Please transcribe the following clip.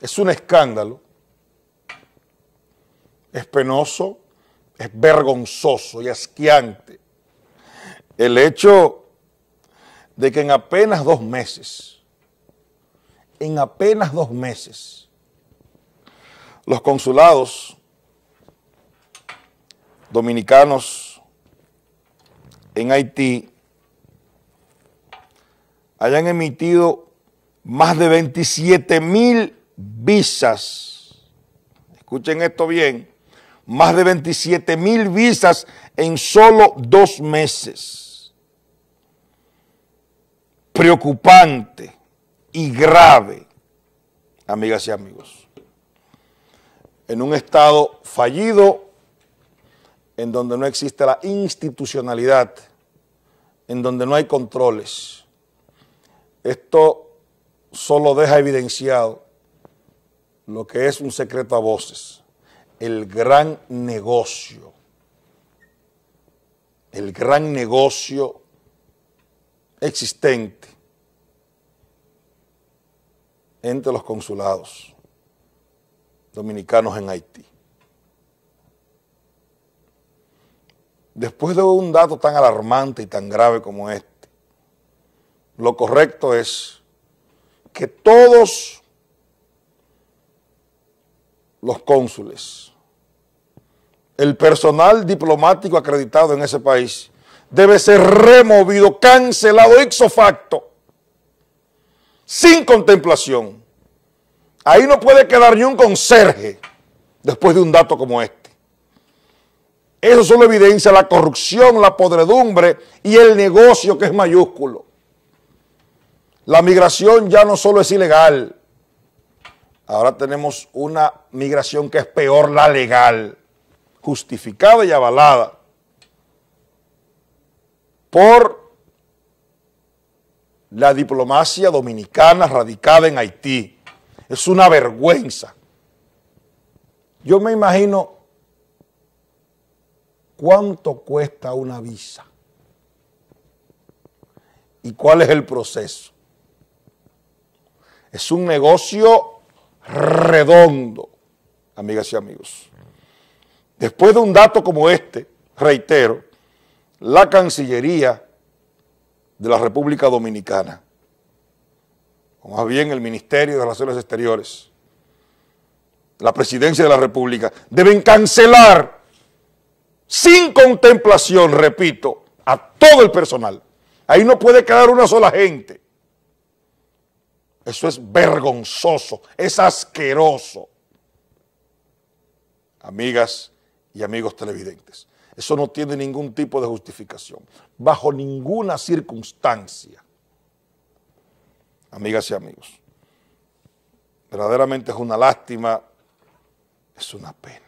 Es un escándalo, es penoso, es vergonzoso y asqueante el hecho de que en apenas dos meses, en apenas dos meses, los consulados dominicanos en Haití hayan emitido más de 27 mil visas. Escuchen esto bien. Más de 27 mil visas en solo dos meses. Preocupante y grave, amigas y amigos. En un estado fallido, en donde no existe la institucionalidad, en donde no hay controles. Esto solo deja evidenciado lo que es un secreto a voces, el gran negocio, el gran negocio existente entre los consulados dominicanos en Haití. Después de un dato tan alarmante y tan grave como este, lo correcto es que todos los cónsules, el personal diplomático acreditado en ese país, debe ser removido, cancelado ex facto, sin contemplación. Ahí no puede quedar ni un conserje después de un dato como este. Eso solo evidencia la corrupción, la podredumbre y el negocio que es mayúsculo. La migración ya no solo es ilegal, Ahora tenemos una migración que es peor la legal, justificada y avalada por la diplomacia dominicana radicada en Haití. Es una vergüenza. Yo me imagino cuánto cuesta una visa y cuál es el proceso. Es un negocio redondo, amigas y amigos. Después de un dato como este, reitero, la Cancillería de la República Dominicana, o más bien el Ministerio de Relaciones Exteriores, la Presidencia de la República, deben cancelar sin contemplación, repito, a todo el personal. Ahí no puede quedar una sola gente. Eso es vergonzoso, es asqueroso. Amigas y amigos televidentes, eso no tiene ningún tipo de justificación, bajo ninguna circunstancia. Amigas y amigos, verdaderamente es una lástima, es una pena.